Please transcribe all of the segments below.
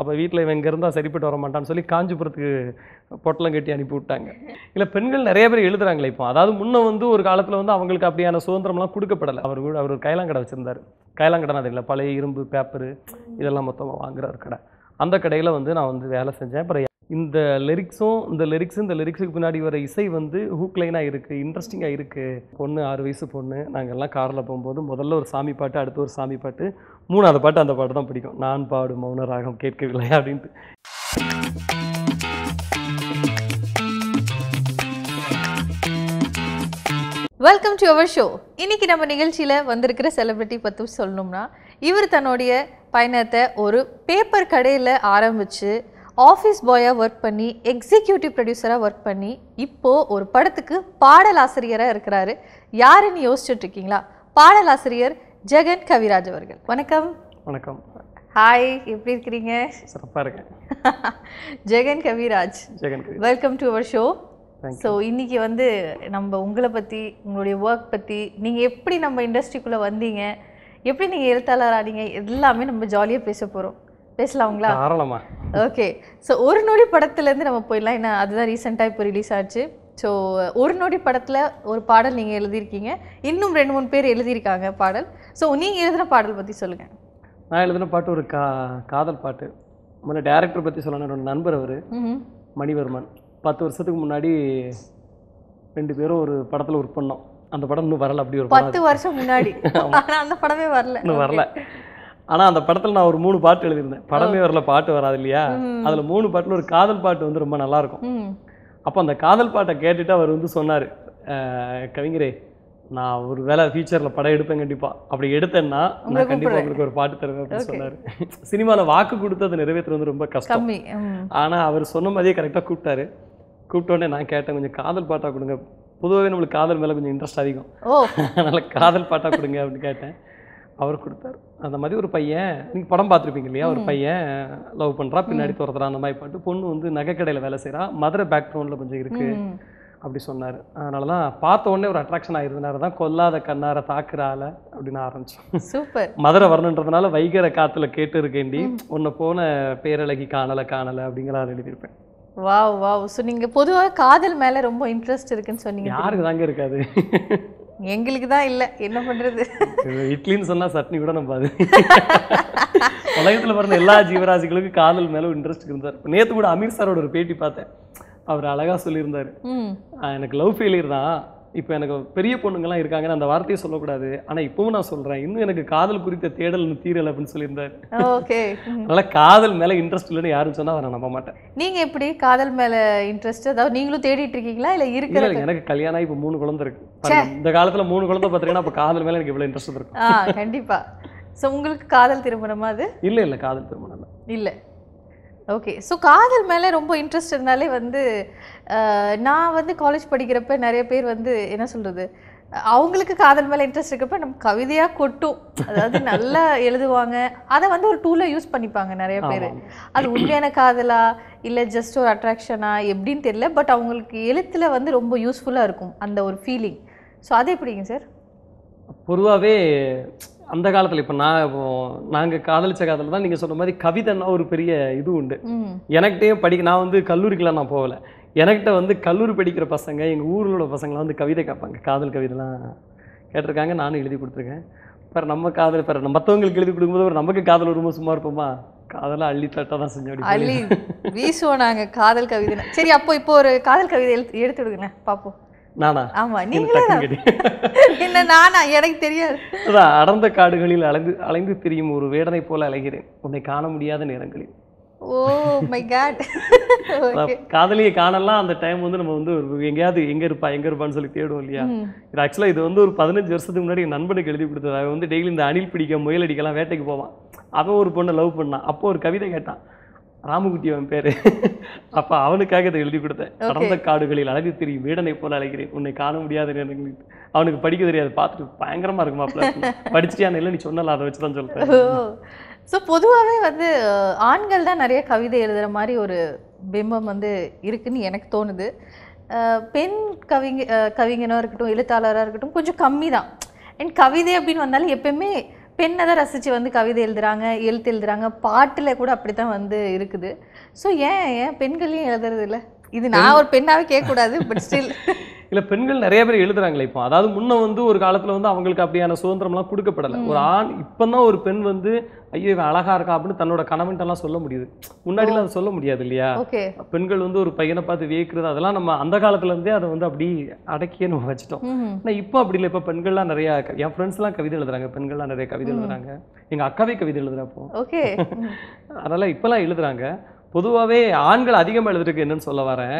அப்போ வீட்டில் இவன் இங்கே இருந்தால் சரிப்பட்டு வர மாட்டான்னு சொல்லி காஞ்சிபுரத்துக்கு பொட்டலம் கட்டி அனுப்பி விட்டாங்க இல்லை பெண்கள் நிறைய பேர் எழுதுறாங்களே இப்போ அதாவது முன்னே வந்து ஒரு காலத்தில் வந்து அவங்களுக்கு அப்படியான சுதந்திரம்லாம் கொடுக்கப்படலை அவர் கூட அவர் கைலாங்கடை வச்சுருந்தார் கைலாங்கடை தெரியல பழைய இரும்பு பேப்பரு இதெல்லாம் மொத்தமாக வாங்குற கடை அந்த கடையில் வந்து நான் வந்து வேலை செஞ்சேன் அப்புறம் இந்த லிரிக்ஸும் இந்த லிரிக்ஸும் இந்த லிரிக்ஸுக்கு பின்னாடி வர இசை வந்து ஹூக்லைனாக இருக்குது இன்ட்ரெஸ்டிங்காக இருக்குது பொண்ணு ஆறு வயசு பொண்ணு நாங்கள் எல்லாம் காரில் போகும்போது முதல்ல ஒரு சாமி பாட்டு அடுத்து ஒரு சாமி பாட்டு மூணாவது பாட்டு அந்த பாட்டு தான் பிடிக்கும் நான் பாடு மௌன ராகம் கேட்கவில்லை அப்படின்ட்டு வெல்கம் டு அவர் ஷோ இன்னைக்கு நம்ம நிகழ்ச்சியில் வந்திருக்கிற செலிப்ரிட்டி பற்றி சொல்லணும்னா இவர் தன்னுடைய பயணத்தை ஒரு பேப்பர் கடையில் ஆரம்பித்து ஆஃபீஸ் பாயாக ஒர்க் பண்ணி எக்ஸிக்யூட்டிவ் ப்ரொடியூசராக ஒர்க் பண்ணி இப்போது ஒரு படத்துக்கு பாடலாசிரியராக இருக்கிறாரு யாருன்னு யோசிச்சுட்ருக்கீங்களா பாடலாசிரியர் ஜெகன் கவிராஜ் அவர்கள் வணக்கம் வணக்கம் ஹாய் எப்படி இருக்கிறீங்க சிறப்பாக இருக்கேன் Jegan Kaviraj Jegan welcome to our show so இன்றைக்கி வந்து நம்ம உங்களை பற்றி உங்களுடைய ஒர்க் பற்றி நீங்கள் எப்படி நம்ம இண்டஸ்ட்ரிக்குள்ளே வந்தீங்க எப்படி நீங்கள் எழுத்தாளர் ஆனீங்க எல்லாமே நம்ம ஜாலியாக பேச போகிறோம் பேசலாங்களா ஓகே ஸோ ஒரு நொடி படத்துலேருந்து நம்ம போயிடலாம் ஏன்னா அதுதான் ரீசெண்டாக இப்போ ரிலீஸ் ஆச்சு ஸோ ஒரு நொடி படத்தில் ஒரு பாடல் நீங்கள் எழுதியிருக்கீங்க இன்னும் ரெண்டு மூணு பேர் எழுதியிருக்காங்க பாடல் ஸோ நீங்கள் எழுதின பாடல் பற்றி சொல்லுங்கள் நான் எழுதின பாட்டு ஒரு கா காதல் பாட்டு முதல்ல டேரக்டர் பற்றி சொல்லணும் என்னோட நண்பர் அவர் மணிவர்மன் பத்து வருஷத்துக்கு முன்னாடி ரெண்டு பேரும் ஒரு படத்தில் ஒர்க் பண்ணோம் அந்த படம் இன்னும் வரல அப்படி ஒரு பத்து வருஷம் முன்னாடி அந்த படமே வரல இன்னும் வரல ஆனால் அந்த படத்தில் நான் ஒரு மூணு பாட்டு எழுதியிருந்தேன் படமே oh. வரல பாட்டு வராது இல்லையா அதில் மூணு பாட்டில் ஒரு காதல் பாட்டு வந்து ரொம்ப நல்லாயிருக்கும் அப்போ அந்த காதல் பாட்டை கேட்டுட்டு அவர் வந்து சொன்னார் கவிஞரே நான் ஒரு வேலை ஃபியூச்சரில் படம் எடுப்பேன் கண்டிப்பாக அப்படி எடுத்தேன்னா நான் கண்டிப்பாக உங்களுக்கு ஒரு பாட்டு தருவேன் அப்படின்னு சொன்னார் சினிமாவில் வாக்கு கொடுத்து அதை நிறைவேற்றுறது வந்து ரொம்ப கஷ்டம் ஆனால் அவர் சொன்ன மாதிரியே கரெக்டாக கூப்பிட்டாரு கூப்பிட்டோடனே நான் கேட்டேன் கொஞ்சம் காதல் பாட்டாக கொடுங்க பொதுவாகவே நம்மளுக்கு காதல் மேலே கொஞ்சம் இன்ட்ரெஸ்ட் அதிகம் அதனால் காதல் பாட்டாக கொடுங்க அப்படின்னு கேட்டேன் அவர் கொடுத்தார் அந்த மாதிரி ஒரு பையன் நீங்கள் படம் பார்த்துருப்பீங்க இல்லையா ஒரு பையன் லவ் பண்ணுறா பின்னாடி துரத்துறா அந்த மாதிரி பாட்டு பொண்ணு வந்து நகைக்கடையில் வேலை செய்கிறா மதுரை பேக்ரவுண்டில் கொஞ்சம் இருக்குது அப்படி சொன்னார் அதனால தான் பார்த்த உடனே ஒரு அட்ராக்ஷன் ஆயிருந்தனால தான் கொல்லாத கண்ணாரை தாக்குறால அப்படின்னு ஆரம்பிச்சோம் சூப்பர் மதுரை வரணுன்றதுனால வைகர காத்துல கேட்டு இருக்கேண்டி உன்னை போன பேரழகி காணலை காணலை அப்படிங்கிறத எழுதியிருப்பேன் வாவ் வாவ் ஸோ நீங்கள் பொதுவாக காதல் மேலே ரொம்ப இன்ட்ரெஸ்ட் இருக்குன்னு சொன்னீங்க யாருக்கு தாங்க இருக்காது எங்களுக்கு தான் இல்லை என்ன பண்ணுறது இட்லின்னு சொன்னால் சட்னி கூட நம்ம பாது உலகத்தில் பிறந்த எல்லா ஜீவராசிகளுக்கும் காதல் மேலே இன்ட்ரெஸ்ட் இருந்தார் நேற்று கூட அமீர் சாரோட ஒரு பேட்டி பார்த்தேன் அவர் அழகாக சொல்லியிருந்தார் எனக்கு லவ் ஃபெயிலியர் தான் இப்போ எனக்கு பெரிய பொண்ணுங்கள்லாம் இருக்காங்கன்னு அந்த வார்த்தையை சொல்லக்கூடாது ஆனால் இப்பவும் நான் சொல்கிறேன் இன்னும் எனக்கு காதல் குறித்த தேடல் தீரல் அப்படின்னு சொல்லியிருந்தாரு ஓகே அதனால் காதல் மேலே இன்ட்ரெஸ்ட் இல்லைன்னு யாரும் சொன்னால் அதை நம்ப மாட்டேன் நீங்கள் எப்படி காதல் மேலே இன்ட்ரெஸ்ட் அதாவது நீங்களும் தேடிட்டு இருக்கீங்களா இல்லை இருக்கிற எனக்கு கல்யாணம் இப்போ மூணு குழந்தை இருக்கு இந்த காலத்தில் மூணு குழந்தை பார்த்தீங்கன்னா அப்போ காதல் மேலே எனக்கு இவ்வளோ இன்ட்ரெஸ்ட் இருக்கும் கண்டிப்பா கண்டிப்பாக ஸோ உங்களுக்கு காதல் திருமணமா அது இல்லை இல்லை காதல் திருமணம் இல்லை ஓகே ஸோ காதல் மேலே ரொம்ப இன்ட்ரெஸ்ட் இருந்தாலே வந்து நான் வந்து காலேஜ் படிக்கிறப்ப நிறைய பேர் வந்து என்ன சொல்கிறது அவங்களுக்கு காதல் மேலே இன்ட்ரெஸ்ட் இருக்கிறப்ப நம்ம கவிதையாக கொட்டும் அதாவது நல்லா எழுதுவாங்க அதை வந்து ஒரு டூலாக யூஸ் பண்ணிப்பாங்க நிறைய பேர் அது உண்மையான காதலா இல்லை ஜஸ்ட் ஒரு அட்ராக்ஷனா எப்படின்னு தெரியல பட் அவங்களுக்கு எழுத்தில் வந்து ரொம்ப யூஸ்ஃபுல்லாக இருக்கும் அந்த ஒரு ஃபீலிங் ஸோ அது எப்படிங்க சார் பொதுவாகவே அந்த காலத்தில் இப்போ நான் இப்போ நாங்கள் காதலிச்ச காலத்தில் தான் நீங்கள் சொன்ன மாதிரி கவிதைன்னா ஒரு பெரிய இது உண்டு எனக்கிட்டே படிக்க நான் வந்து கல்லூரிக்கெலாம் நான் போகலை எனக்கிட்ட வந்து கல்லூரி படிக்கிற பசங்க எங்கள் ஊரோட பசங்களாம் வந்து கவிதை கேட்பாங்க காதல் கவிதைலாம் கேட்டிருக்காங்க நானும் எழுதி கொடுத்துருக்கேன் இப்போ நம்ம காதல் இப்போ மற்றவங்களுக்கு எழுதி கொடுக்கும்போது ஒரு நமக்கு காதல் வரும்போது சும்மா இருப்போமா காதலாக அள்ளி தட்டா தான் செஞ்சோம் அள்ளி வீசுவோம் நாங்கள் காதல் கவிதை சரி அப்போ இப்போ ஒரு காதல் கவிதை எழுத்து எடுத்து பார்ப்போம் நானா ஆமா நீங்களே என்ன நானா எனக்கு தெரியாது அதான் அடர்ந்த காடுகளில் அலைந்து அலைந்து திரியும் ஒரு வேடனை போல அலைகிறேன் உன்னை காண முடியாத நேரங்களில் ஓ மை காட் காதலியை காணலாம் அந்த டைம் வந்து நம்ம வந்து எங்கேயாவது எங்க இருப்பா எங்க இருப்பான்னு சொல்லி தேடுவோம் இல்லையா இது ஆக்சுவலாக இது வந்து ஒரு பதினஞ்சு வருஷத்துக்கு முன்னாடி என் நண்பனுக்கு எழுதி கொடுத்தது அவன் வந்து டெய்லி இந்த அணில் பிடிக்க முயல் அடிக்கலாம் வேட்டைக்கு போவான் அவன் ஒரு பொண்ணை லவ் பண்ணான் அப்போ ஒரு கவிதை கேட்டான் ராமகுட்டி அவன் பேர் அப்போ அவனுக்காக இதை எழுதி கொடுத்தேன் கடந்த காடுகளில் அழகு தெரியும் வீடனை போல அழைக்கிறேன் உன்னை காண முடியாத அவனுக்கு படிக்க தெரியாது பார்த்துட்டு பயங்கரமா இருக்குமாப்ல படிச்சுட்டியா இல்லை நீ சொன்னல அதை வச்சுதான் சொல்றேன் ஸோ பொதுவாகவே வந்து ஆண்கள் தான் நிறைய கவிதை எழுதுகிற மாதிரி ஒரு பிம்பம் வந்து இருக்குன்னு எனக்கு தோணுது பெண் கவிஞ கவிஞனாக இருக்கட்டும் எழுத்தாளராக இருக்கட்டும் கொஞ்சம் கம்மி தான் என் கவிதை அப்படின்னு வந்தாலும் எப்பயுமே பெண்ணை தான் ரசித்து வந்து கவிதை எழுதுகிறாங்க எழுத்து எழுதுகிறாங்க பாட்டில் கூட அப்படி தான் வந்து இருக்குது ஸோ ஏன் ஏன் பெண்களையும் எழுதுறது இல்லை இது நான் ஒரு பெண்ணாவே கேட்கக்கூடாது பட் ஸ்டில் இல்லை பெண்கள் நிறைய பேர் எழுதுறாங்களே இப்போ அதாவது முன்ன வந்து ஒரு காலத்தில் வந்து அவங்களுக்கு அப்படியான சுதந்திரம்லாம் கொடுக்கப்படலை ஒரு ஆண் இப்போ தான் ஒரு பெண் வந்து ஐயோ இவன் அழகா இருக்கா அப்படின்னு தன்னோட கணவன்ட்டெல்லாம் சொல்ல முடியுது முன்னாடிலாம் அதை சொல்ல முடியாது இல்லையா பெண்கள் வந்து ஒரு பையனை பார்த்து வியக்கிறது அதெல்லாம் நம்ம அந்த காலத்துல இருந்தே அதை வந்து அப்படி அடக்கியே நம்ம வச்சுட்டோம் ஆனால் இப்போ அப்படி இல்லை இப்போ பெண்கள்லாம் நிறைய என் ஃப்ரெண்ட்ஸ்லாம் கவிதை எழுதுறாங்க பெண்கள்லாம் நிறைய கவிதை எழுதுறாங்க எங்கள் அக்காவே கவிதை எழுதுறப்போ அதெல்லாம் இப்போலாம் எழுதுறாங்க பொதுவாகவே ஆண்கள் அதிகமா எழுதுறதுக்கு என்னன்னு சொல்ல வரேன்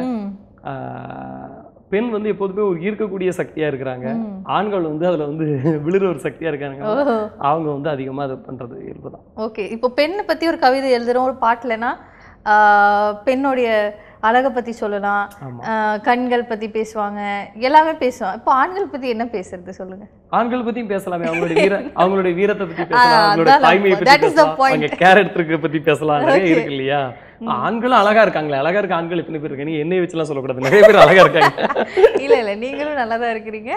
பெண் வந்து எப்போதுமே ஒரு ஈர்க்கக்கூடிய சக்தியாக இருக்கிறாங்க ஆண்கள் வந்து அதில் வந்து விழுற ஒரு சக்தியாக இருக்காங்க அவங்க வந்து அதிகமாக அதை பண்ணுறது இருப்பதான் ஓகே இப்போ பெண்ணை பற்றி ஒரு கவிதை எழுதுறோம் ஒரு பாட்டுலனா பெண்ணுடைய அழகை பற்றி சொல்லலாம் கண்கள் பற்றி பேசுவாங்க எல்லாமே பேசுவாங்க இப்போ ஆண்கள் பற்றி என்ன பேசுறது சொல்லுங்க ஆண்கள் பற்றியும் பேசலாமே அவங்களுடைய வீர அவங்களுடைய வீரத்தை பற்றி பேசலாம் அவங்களுடைய தாய்மையை பற்றி பேசலாம் அவங்க கேரக்டருக்கு பற்றி பேசலாம் இருக்கு இல்லையா ஆண்களும் அழகா இருக்காங்களே அழகா இருக்க ஆண்கள் இத்தனை பேர் இருக்கீங்க என்னை வச்சுலாம் சொல்லக்கூடாது நிறைய பேர் அழகா இருக்காங்க இல்ல இல்ல நீங்களும் நல்லா தான் இருக்கிறீங்க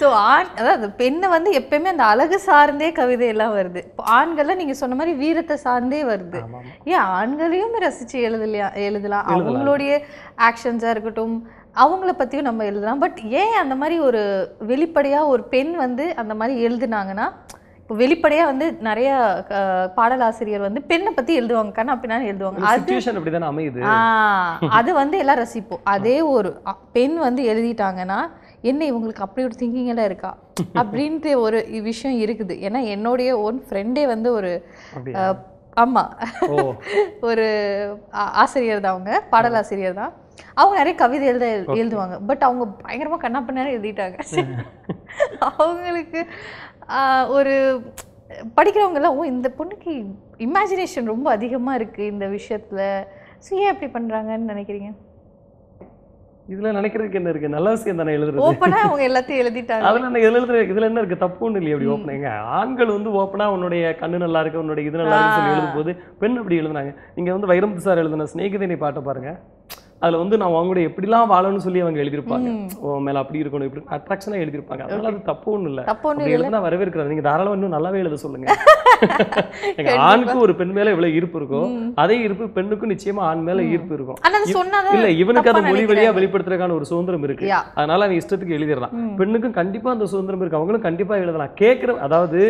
ஸோ ஆண் அதாவது பெண்ணை வந்து எப்பயுமே அந்த அழகு சார்ந்தே கவிதை எல்லாம் வருது ஆண்கள்லாம் நீங்க சொன்ன மாதிரி வீரத்தை சார்ந்தே வருது ஏன் ஆண்களையும் ரசிச்சு எழுதலையா எழுதலாம் அவங்களுடைய ஆக்ஷன்ஸா இருக்கட்டும் அவங்கள பத்தியும் நம்ம எழுதலாம் பட் ஏன் அந்த மாதிரி ஒரு வெளிப்படையா ஒரு பெண் வந்து அந்த மாதிரி எழுதுனாங்கன்னா இப்போ வெளிப்படையாக வந்து நிறைய பாடலாசிரியர் வந்து பெண்ணை பற்றி எழுதுவாங்க கண்ணா பின்னான்னு எழுதுவாங்க அது அது வந்து எல்லாம் ரசிப்போம் அதே ஒரு பெண் வந்து எழுதிட்டாங்கன்னா என்ன இவங்களுக்கு அப்படி ஒரு எல்லாம் இருக்கா அப்படின்ற ஒரு விஷயம் இருக்குது ஏன்னா என்னுடைய ஒன் ஃப்ரெண்டே வந்து ஒரு ஆமாம் ஒரு ஆசிரியர் தான் அவங்க பாடலாசிரியர் தான் அவங்க நிறைய கவிதை எழுத எழுதுவாங்க பட் அவங்க பயங்கரமா கண்ணா பண்ணாரு எழுதிட்டாங்க அவங்களுக்கு ஒரு படிக்கிறவங்கெல்லாம் ஓ இந்த பொண்ணுக்கு இமேஜினேஷன் ரொம்ப அதிகமாக இருக்குது இந்த விஷயத்தில் ஸோ ஏன் அப்படி பண்ணுறாங்கன்னு நினைக்கிறீங்க இதில் நினைக்கிறதுக்கு என்ன இருக்குது நல்ல விஷயம் தானே எழுதுறது ஓப்பனாக அவங்க எல்லாத்தையும் எழுதிட்டாங்க அதில் நான் எழுதுறது இதில் என்ன இருக்குது தப்பு ஒன்றும் இல்லையா அப்படி ஓப்பனாங்க ஆண்கள் வந்து ஓப்பனாக உன்னுடைய கண்ணு நல்லா இருக்கு உன்னுடைய இது நல்லா இருக்குன்னு சொல்லி எழுதும் போது பெண் அப்படி எழுதுனாங்க நீங்க வந்து வைரமுத்து சார் எழுதுன ஸ்நேகிதனை பாட்டை பாருங்கள் அதில் வந்து நான் அவங்க கூட எப்படிலாம் வாழணும்னு சொல்லி அவங்க எழுதியிருப்பாங்க மேல அப்படி இருக்கணும் இப்படி அட்ராக்ஷனாக எழுதியிருப்பாங்க அதனால அது தப்பு ஒன்றும் இல்லை அப்படி எழுதுனா நீங்க நீங்கள் தாராளம் இன்னும் நல்லாவே எழுத சொல்லுங்க எங்கள் ஆணுக்கு ஒரு பெண் மேலே இவ்வளோ ஈர்ப்பு இருக்கும் அதே ஈர்ப்பு பெண்ணுக்கும் நிச்சயமா ஆண் மேலே ஈர்ப்பு இருக்கும் இல்லை இவனுக்கு அதை மொழி வழியாக வெளிப்படுத்துறதுக்கான ஒரு சுதந்திரம் இருக்கு அதனால அவன் இஷ்டத்துக்கு எழுதிடலாம் பெண்ணுக்கும் கண்டிப்பாக அந்த சுதந்திரம் இருக்கு அவங்களும் கண்டிப்பாக எழுதலாம் கேட்குற அதாவது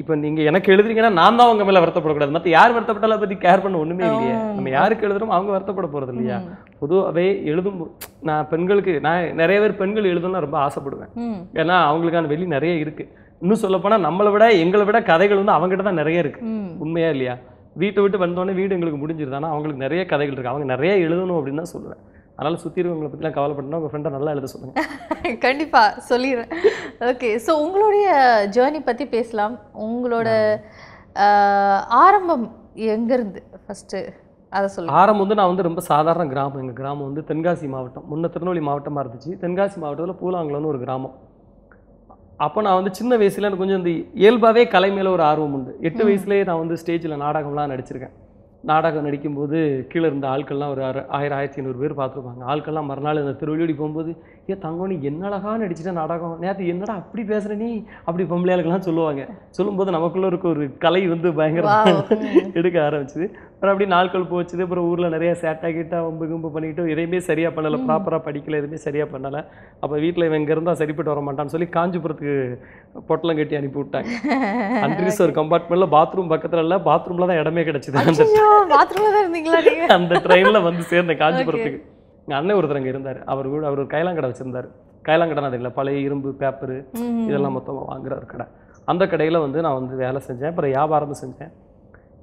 இப்போ நீங்கள் எனக்கு எழுதுறீங்கன்னா நான் தான் அவங்க மேலே வருத்தப்படக்கூடாது மற்ற யார் வருத்தப்பட்டாலும் அதை பற்றி கேர் பண்ண ஒன்றுமே இல்லையா நம்ம யாருக்கு எழுதுறோம் அவங்க வருத்தப்பட போகிறது இல்லையா பொதுவாகவே எழுதும் நான் பெண்களுக்கு நான் நிறைய பேர் பெண்கள் எழுதணும்னா ரொம்ப ஆசைப்படுவேன் ஏன்னா அவங்களுக்கான வெளி நிறைய இருக்குது இன்னும் சொல்லப்போனால் நம்மளை விட எங்களை விட கதைகள் வந்து அவங்ககிட்ட தான் நிறைய இருக்குது உண்மையா இல்லையா வீட்டை விட்டு வந்தோடனே வீடு எங்களுக்கு முடிஞ்சிருது ஆனால் அவங்களுக்கு நிறைய கதைகள் இருக்குது அவங்க நிறைய எழுதணும் அப்படின்னு தான் சொல்லுவேன் அதனால் சுற்றி இருக்கவங்களை பற்றிலாம் கவலைப்படணும் உங்கள் ஃப்ரெண்டை நல்லா எழுத சொல்லுங்கள் கண்டிப்பாக சொல்லிடுறேன் ஓகே ஸோ உங்களுடைய ஜேர்னி பற்றி பேசலாம் உங்களோட ஆரம்பம் எங்கேருந்து ஃபஸ்ட்டு அதை சொல்லு ஆரம்பம் வந்து நான் வந்து ரொம்ப சாதாரண கிராமம் எங்கள் கிராமம் வந்து தென்காசி மாவட்டம் முன்ன திருநெல்வேலி மாவட்டமாக இருந்துச்சு தென்காசி மாவட்டத்தில் பூலாங்குளம்னு ஒரு கிராமம் அப்போ நான் வந்து சின்ன வயசில் எனக்கு கொஞ்சம் இந்த இயல்பாகவே கலை மேலே ஒரு ஆர்வம் உண்டு எட்டு வயசுலேயே நான் வந்து ஸ்டேஜில் நாடகம்லாம் நடிச்சிருக்கேன் நாடகம் நடிக்கும்போது கீழே இருந்த ஆட்கள்லாம் ஒரு ஆயிரம் ஆயிரத்தி ஐநூறு பேர் பார்த்துருப்பாங்க ஆட்கள்லாம் மறுநாள் அந்த திருவள்ளுவடி போகும்போது ஏ தங்கம் நீ என்ன அழகா நாடகம் நேற்று என்னடா அப்படி பேசுகிற நீ அப்படி பொம்பளையாளுக்கெல்லாம் சொல்லுவாங்க சொல்லும்போது நமக்குள்ளே இருக்க ஒரு கலை வந்து பயங்கரமாக எடுக்க ஆரம்பிச்சுது அப்புறம் அப்படி நாட்கள் போச்சு அப்புறம் ஊரில் நிறையா சேட்டா கிட்டா வம்பு கும்பு பண்ணிக்கிட்டு எதையுமே சரியாக பண்ணலை ப்ராப்பராக படிக்கல எதுவுமே சரியாக பண்ணலை அப்போ வீட்டில் இவன் இங்கே இருந்தால் சரிப்பட்டு வர மாட்டான்னு சொல்லி காஞ்சிபுரத்துக்கு பொட்டலம் கட்டி அனுப்பி விட்டாங்க அன்றிஸ் ஒரு கம்பார்ட்மெண்ட்டில் பாத்ரூம் பக்கத்தில் இல்லை பாத்ரூமில் தான் இடமே கிடச்சிது அந்த அந்த ட்ரெயினில் வந்து சேர்ந்தேன் காஞ்சிபுரத்துக்கு எங்கள் அண்ணன் ஒருத்தர் அங்கே இருந்தார் அவர் கூட அவர் ஒரு கைலாங்கடை வச்சுருந்தார் கைலாங்கடை அது இல்லை பழைய இரும்பு பேப்பரு இதெல்லாம் மொத்தமாக வாங்குற ஒரு கடை அந்த கடையில் வந்து நான் வந்து வேலை செஞ்சேன் அப்புறம் வியாபாரமும் செஞ்சேன்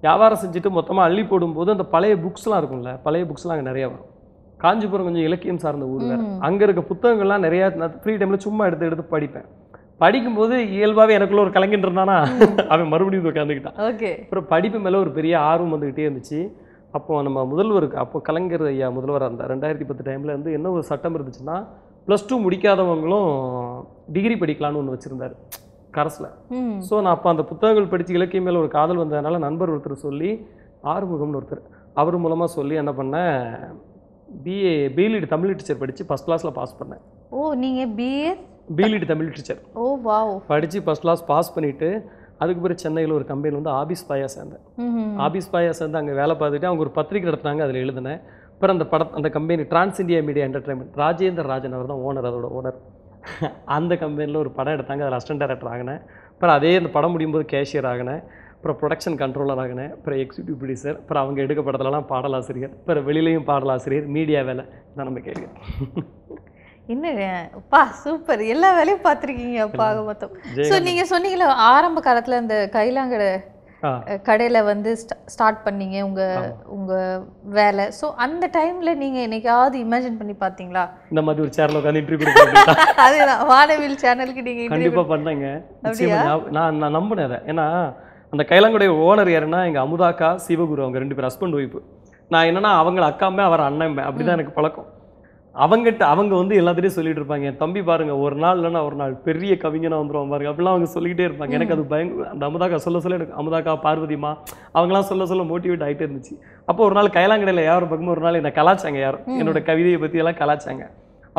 வியாபாரம் செஞ்சுட்டு மொத்தமாக அள்ளி போடும்போது அந்த பழைய புக்ஸ்லாம் இருக்கும்ல பழைய புக்ஸ்லாம் அங்கே நிறையா வரும் காஞ்சிபுரம் கொஞ்சம் இலக்கியம் சார்ந்த ஊர் வேறு அங்கே இருக்க புத்தகங்கள்லாம் நிறையா ஃப்ரீ டைமில் சும்மா எடுத்து எடுத்து படிப்பேன் படிக்கும்போது இயல்பாகவே எனக்குள்ள ஒரு கலைஞன் இருந்தானா அவன் மறுபடியும் உட்காந்துக்கிட்டான் ஓகே அப்புறம் படிப்பு மேலே ஒரு பெரிய ஆர்வம் வந்துக்கிட்டே இருந்துச்சு அப்போது நம்ம முதல்வருக்கு அப்போ கலைஞர் ஐயா முதல்வராக இருந்தார் ரெண்டாயிரத்தி பத்து டைமில் வந்து என்ன ஒரு சட்டம் இருந்துச்சுன்னா ப்ளஸ் டூ முடிக்காதவங்களும் டிகிரி படிக்கலான்னு ஒன்று வச்சுருந்தார் கரஸில் ஸோ நான் அப்போ அந்த புத்தகங்கள் படித்து இலக்கிய மேலே ஒரு காதல் வந்ததுனால நண்பர் ஒருத்தர் சொல்லி ஆறுமுகம்னு ஒருத்தர் அவர் மூலமாக சொல்லி என்ன பண்ணேன் BA BLitt e Tamil teacher படித்து ஃபஸ்ட் கிளாஸில் பாஸ் பண்ணேன் ஓ நீங்கள் BA BLitt e Tamil teacher ஓ வா படித்து ஃபஸ்ட் கிளாஸ் பாஸ் பண்ணிவிட்டு அதுக்கு பிறகு சென்னையில் ஒரு கம்பெனியில் வந்து ஆபீஸ் பாயா சேர்ந்தேன் ஆபீஸ் பாயா சேர்ந்து அங்கே வேலை பார்த்துட்டு அவங்க ஒரு பத்திரிக்கை நடத்தினாங்க அதில் எழுதினேன் அப்புறம் அந்த படம் அந்த company trans India media entertainment Rajendra Rajan அவர் தான் ஓனர் அதோட ஓனர் அந்த கம்பெனியில் ஒரு படம் எடுத்தாங்க அதில் அசிஸ்டன்ட் டேரக்டர் ஆகினேன் அப்புறம் அதே அந்த படம் முடியும் போது கேஷியர் ஆகினேன் அப்புறம் ப்ரொடக்ஷன் கண்ட்ரோலர் ஆகினேன் அப்புறம் எக்ஸிக்யூட்டிவ் ப்ரொடியூசர் அப்புறம் அவங்க எடுக்க படத்துலலாம் பாடலாசிரியர் அப்புறம் வெளியிலையும் பாடலாசிரியர் மீடியா வேலை தான் நம்ம கேட்குறேன் என்ன அப்பா சூப்பர் எல்லா வேலையும் பார்த்துருக்கீங்க அப்பா மொத்தம் ஸோ நீங்க சொன்னீங்களே ஆரம்ப காலத்துல அந்த கைலாங்கடை கடையில வந்து ஸ்டார்ட் பண்ணீங்க உங்க உங்க வேலை ஸோ அந்த டைம்ல நீங்க என்னைக்காவது இமேஜின் பண்ணி பார்த்தீங்களா இந்த மாதிரி ஒரு சேரில் உட்காந்து இன்டர்வியூ அதுதான் வானவில் சேனலுக்கு நீங்க கண்டிப்பா பண்ணுங்க நான் நான் நம்பினேன் ஏன்னா அந்த கைலாங்குடைய ஓனர் யாருன்னா எங்க அமுதாக்கா சிவகுரு அவங்க ரெண்டு பேர் ஹஸ்பண்ட் ஒய்ஃபு நான் என்னன்னா அவங்கள அக்காமே அவர் அண்ணன் அப்படிதான் எனக்கு பழக்கம் அவங்ககிட்ட அவங்க வந்து எல்லாத்துலேயும் சொல்லிட்டு இருப்பாங்க என் தம்பி பாருங்க ஒரு நாள் இல்லைன்னா ஒரு நாள் பெரிய கவிஞனாக வந்துருவான் பாருங்க அப்படிலாம் அவங்க சொல்லிக்கிட்டே இருப்பாங்க எனக்கு அது பயங்க அந்த அமுதாக்கா சொல்ல சொல்ல எனக்கு அமுதாக்கா பார்வதிமா அவங்களாம் சொல்ல சொல்ல மோட்டிவேட் ஆகிட்டே இருந்துச்சு அப்போ ஒரு நாள் கைலாங்கடையில் யார் பக்கமும் ஒரு நாள் என்னை கலாச்சாங்க யாரும் என்னோட கவிதையை பற்றி எல்லாம் கலாச்சாங்க